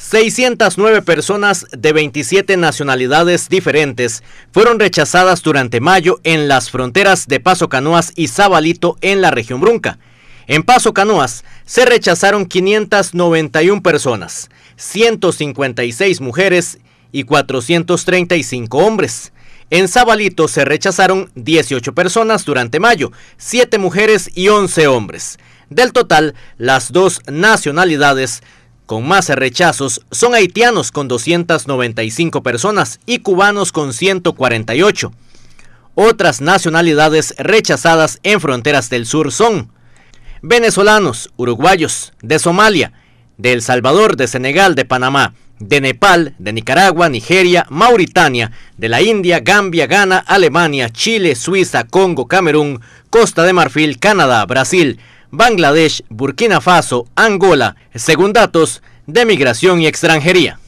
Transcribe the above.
609 personas de 27 nacionalidades diferentes fueron rechazadas durante mayo en las fronteras de Paso Canoas y Zabalito en la región Brunca. En Paso Canoas se rechazaron 591 personas, 156 mujeres y 435 hombres. En Zabalito se rechazaron 18 personas durante mayo, 7 mujeres y 11 hombres. Del total, las dos nacionalidades con más rechazos son haitianos con 295 personas y cubanos con 148. Otras nacionalidades rechazadas en fronteras del sur son venezolanos, uruguayos, de Somalia, de El Salvador, de Senegal, de Panamá, de Nepal, de Nicaragua, Nigeria, Mauritania, de la India, Gambia, Ghana, Alemania, Chile, Suiza, Congo, Camerún, Costa de Marfil, Canadá, Brasil, Bangladesh, Burkina Faso, Angola, según datos de Migración y Extranjería.